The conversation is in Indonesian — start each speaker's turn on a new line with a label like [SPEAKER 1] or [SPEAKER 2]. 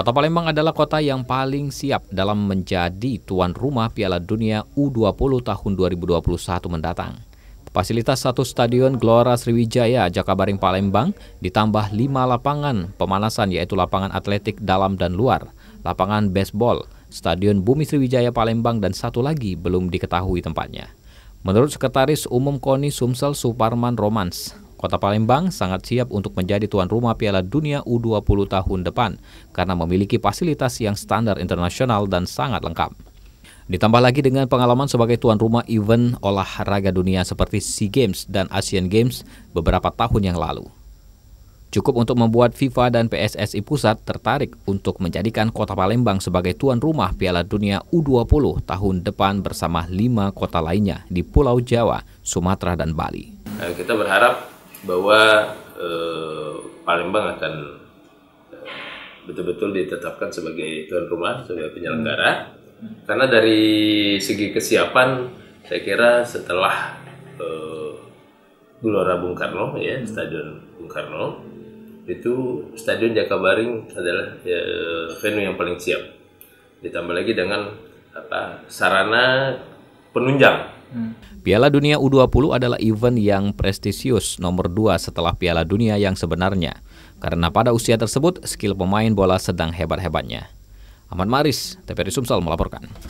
[SPEAKER 1] Kota Palembang adalah kota yang paling siap dalam menjadi tuan rumah Piala Dunia U20 tahun 2021 mendatang. Fasilitas satu stadion Gelora Sriwijaya Jakabaring Palembang ditambah lima lapangan pemanasan yaitu lapangan atletik dalam dan luar, lapangan baseball, stadion Bumi Sriwijaya Palembang dan satu lagi belum diketahui tempatnya. Menurut Sekretaris Umum KONI Sumsel Suparman Romans, Kota Palembang sangat siap untuk menjadi tuan rumah Piala Dunia U20 tahun depan karena memiliki fasilitas yang standar internasional dan sangat lengkap. Ditambah lagi dengan pengalaman sebagai tuan rumah event olahraga dunia seperti SEA Games dan Asian Games beberapa tahun yang lalu. Cukup untuk membuat FIFA dan PSSI Pusat tertarik untuk menjadikan kota Palembang sebagai tuan rumah Piala Dunia U20 tahun depan bersama lima kota lainnya di Pulau Jawa, Sumatera, dan Bali.
[SPEAKER 2] Kita berharap bahwa eh, Palembang akan eh, betul-betul ditetapkan sebagai tuan rumah sebagai penyelenggara hmm. karena dari segi kesiapan saya kira setelah eh, Gelora Bung Karno ya hmm. Stadion Bung Karno itu Stadion Jakabaring adalah ya, venue yang paling siap ditambah lagi dengan apa sarana penunjang
[SPEAKER 1] Hmm. Piala Dunia U20 adalah event yang prestisius nomor dua setelah Piala Dunia yang sebenarnya, karena pada usia tersebut skill pemain bola sedang hebat-hebatnya. Ahmad Maris, TPR Sumsel melaporkan.